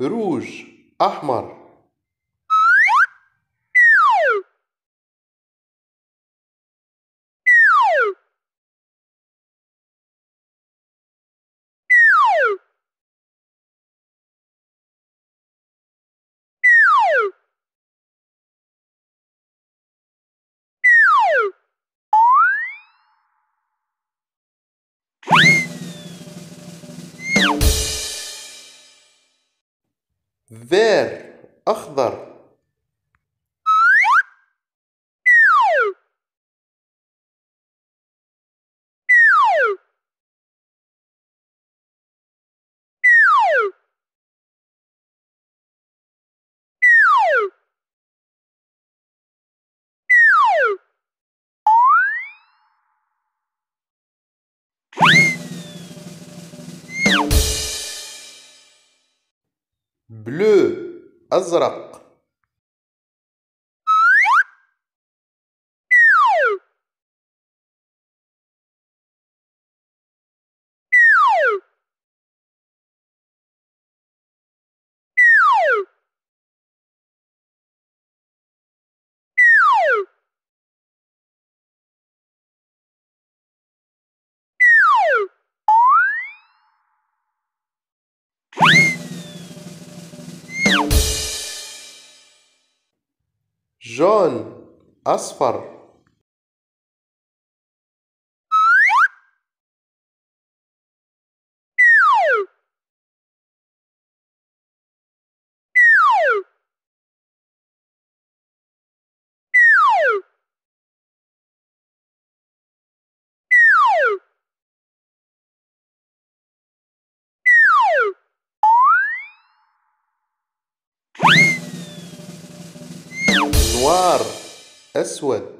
روج أحمر there أخضر bleu, azraq. جون أصفر أنوار أسود